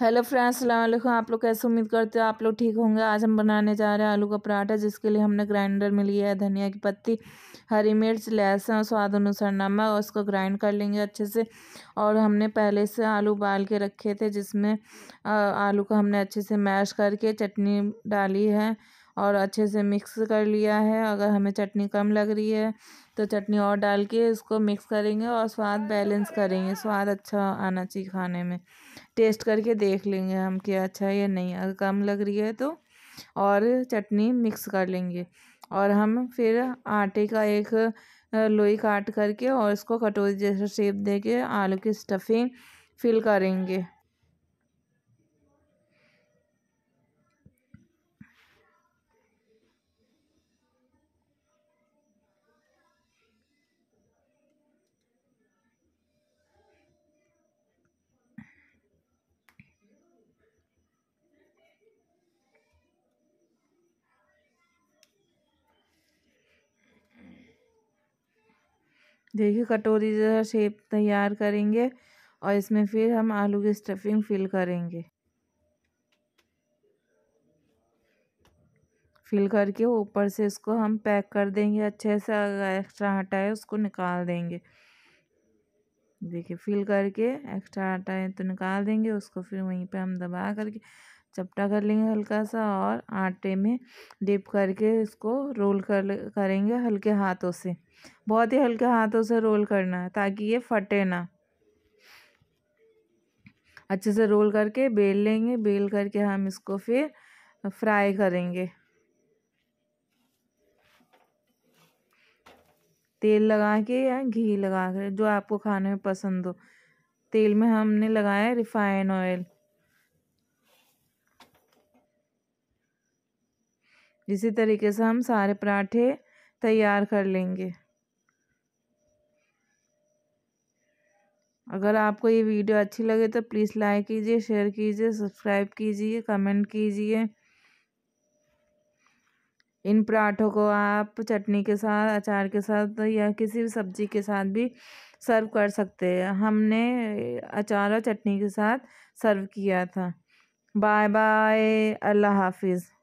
hello friends अलैक्म आप लोग कैसे उम्मीद करते हो आप लोग ठीक होंगे आज हम बनाने जा रहे हैं आलू का पराठा जिसके लिए हमने ग्राइंडर में लिया है धनिया की पत्ती हरी मिर्च लहसुन स्वाद अनुसार नमक और उसको ग्राइंड कर लेंगे अच्छे से और हमने पहले से आलू उबाल के रखे थे जिसमें आलू को हमने अच्छे से मैश करके चटनी डाली है और अच्छे से मिक्स कर लिया है अगर हमें चटनी कम लग रही है तो चटनी और डाल के इसको मिक्स करेंगे और स्वाद बैलेंस करेंगे स्वाद अच्छा आना चाहिए खाने में टेस्ट करके देख लेंगे हम कि अच्छा है या नहीं अगर कम लग रही है तो और चटनी मिक्स कर लेंगे और हम फिर आटे का एक लोई काट करके और इसको कटोरी जैसा शेप दे के आलू की स्टफिंग फिल करेंगे देखिए कटोरी जैसा शेप तैयार करेंगे और इसमें फिर हम आलू की स्टफिंग फिल करेंगे फिल करके ऊपर से इसको हम पैक कर देंगे अच्छे से अगर एक्स्ट्रा आटा है उसको निकाल देंगे देखिए फिल करके एक्स्ट्रा आटा है तो निकाल देंगे उसको फिर वहीं पे हम दबा करके चपटा कर लेंगे हल्का सा और आटे में डिप करके इसको रोल कर करेंगे हल्के हाथों से बहुत ही हल्के हाथों से रोल करना है ताकि ये फटे ना अच्छे से रोल करके बेल लेंगे बेल करके हम इसको फिर फ्राई करेंगे तेल लगा के या घी लगा कर जो आपको खाने में पसंद हो तेल में हमने लगाया रिफाइन ऑयल इसी तरीके से हम सारे पराठे तैयार कर लेंगे अगर आपको ये वीडियो अच्छी लगे तो प्लीज़ लाइक कीजिए शेयर कीजिए सब्सक्राइब कीजिए कमेंट कीजिए इन पराठों को आप चटनी के साथ अचार के साथ या किसी भी सब्जी के साथ भी सर्व कर सकते हैं हमने अचार और चटनी के साथ सर्व किया था बाय बाय अल्लाह हाफिज़